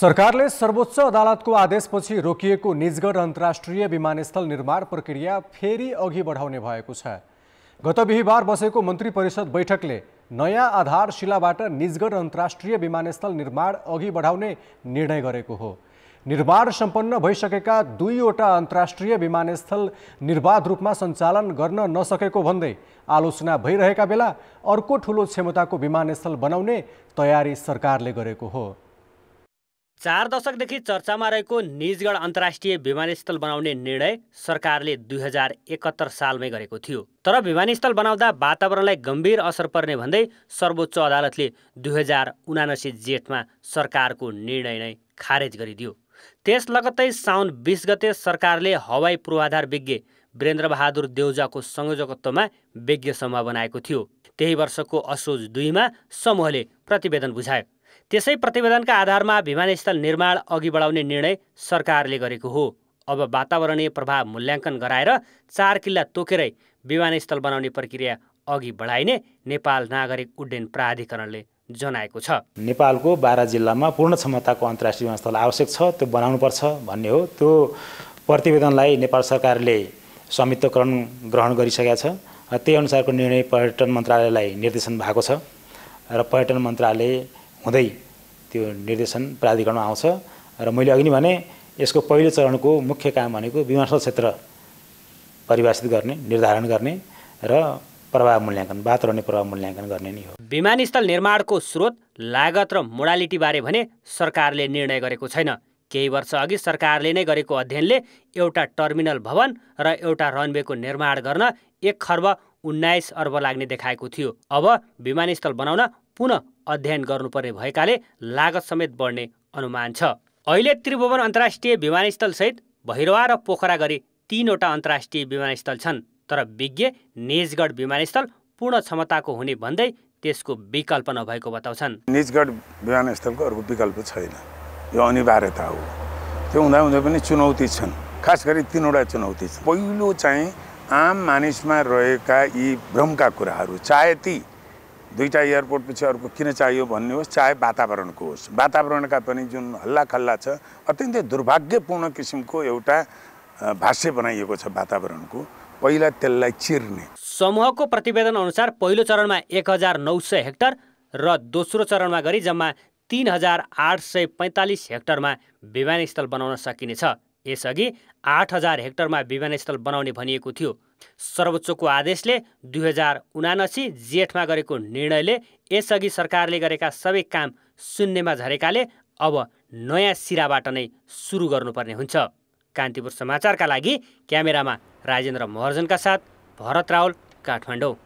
सरकारले सर्वोच्च अदालतको आदेशपछि रोकिएको निजगढ अन्तर्राष्ट्रिय विमानस्थल निर्माण प्रक्रिया फेरि अघि बढाउने भएको छ गत बिहिबार बसेको मन्त्री परिषद बैठकले नयाँ आधारशिलाबाट निजगढ अन्तर्राष्ट्रिय विमानस्थल निर्माण अघि बढाउने निर्णय गरेको हो निर्माण सम्पन्न भइसकेका दुईवटा अन्तर्राष्ट्रिय विमानस्थल निर्बाध रूपमा सञ्चालन गर्न नसकेको भन्दै आलोचना भइरहेका बेला अर्को ठुलो क्षमताको विमानस्थल बनाउने तयारी सरकारले गरेको हो चार दशकदेखि चर्चामा रहेको निजगढ अन्तर्राष्ट्रिय विमानस्थल बनाउने निर्णय सरकारले दुई हजार एकहत्तर सालमै गरेको थियो तर विमानस्थल बनाउँदा वातावरणलाई गम्भीर असर पर्ने भन्दै सर्वोच्च अदालतले दुई हजार उनासी जेठमा सरकारको निर्णय नै खारेज गरिदियो त्यस लगत्तै साउन बिस गते सरकारले हवाई पूर्वाधार विज्ञ वीरेन्द्रबहादुर देउजाको संयोजकत्वमा विज्ञ समूह बनाएको थियो त्यही वर्षको असोज दुईमा समूहले प्रतिवेदन बुझायो त्यसै प्रतिवेदनका आधारमा विमानस्थल निर्माण अघि बढाउने निर्णय सरकारले गरेको हो अब वातावरणीय प्रभाव मूल्याङ्कन गराएर चार किल्ला तोकेरै विमानस्थल बनाउने प्रक्रिया अघि बढाइने नेपाल नागरिक उड्डयन प्राधिकरणले जनाएको छ नेपालको बाह्र जिल्लामा पूर्ण क्षमताको अन्तर्राष्ट्रिय विमानस्थल आवश्यक छ त्यो बनाउनुपर्छ भन्ने हो त्यो प्रतिवेदनलाई नेपाल सरकारले स्वामित्वकरण ग्रहण गरिसकेका छ र त्यही अनुसारको निर्णय पर्यटन मन्त्रालयलाई निर्देशन भएको छ र पर्यटन मन्त्रालय हुँदै त्यो निर्देशन प्राधिकरणमा आउँछ र मैले अघि नै भने यसको पहिलो चरणको मुख्य काम भनेको विमानस्थल क्षेत्र परिभाषित गर्ने निर्धारण गर्ने र प्रभाव मूल्याङ्कन वातावरण प्रभाव मूल्याङ्कन गर्ने नै हो विमानस्थल निर्माणको स्रोत लागत र मोडालिटीबारे भने सरकारले निर्णय गरेको छैन केही वर्ष अघि सरकारले नै गरेको अध्ययनले एउटा टर्मिनल भवन र एउटा रनवेको निर्माण गर्न एक खर्ब उन्नाइस अर्ब लाग्ने देखाएको थियो अब विमानस्थल बनाउन पुनः अध्ययन गर्नुपर्ने भएकाले लागत समेत बढ्ने अनुमान छ अहिले त्रिभुवन अन्तर्राष्ट्रिय विमानस्थलसहित भैरवा र पोखरा गरी तिनवटा अन्तर्राष्ट्रिय विमानस्थल छन् तर विज्ञ निजगढ विमानस्थल पूर्ण क्षमताको हुने भन्दै त्यसको विकल्प नभएको बताउँछन् निजगढ विमानस्थलको अर्को विकल्प छैन यो अनिवार्यता हो त्यो हुँदा हुँदै पनि चुनौती छन् खास गरी तिनवटा चुनौती छन् पहिलो चाहिँ आम मानिसमा रहेका यी भ्रमका कुराहरू चाहे ती दुईवटा एयरपोर्ट पछि अर्को किन चाहियो भन्ने होस् चाहे वातावरणको होस् वातावरणका पनि जुन हल्लाखल्ला छ अत्यन्तै दुर्भाग्यपूर्ण किसिमको एउटा भाष्य बनाइएको छ वातावरणको पहिला त्यसलाई चिर्ने समूहको प्रतिवेदन अनुसार पहिलो चरणमा एक हजार नौ सय हेक्टर र दोस्रो चरणमा गरी जम्मा तिन हजार आठ सय पैँतालिस हेक्टरमा विमानस्थल बनाउन सकिनेछ यसअघि आठ हजार हेक्टरमा विमानस्थल बनाउने भनिएको थियो सर्वोच्चको आदेशले दुई हजार उनासी जेठमा गरेको निर्णयले यसअघि सरकारले गरेका सबै काम शून्यमा झरेकाले अब नयाँ सिराबाट नै सुरु गर्नुपर्ने हुन्छ कान्तिपुर समाचारका लागि क्यामेरामा राजेन्द्र महर्जनका साथ भरत रावल काठमाडौँ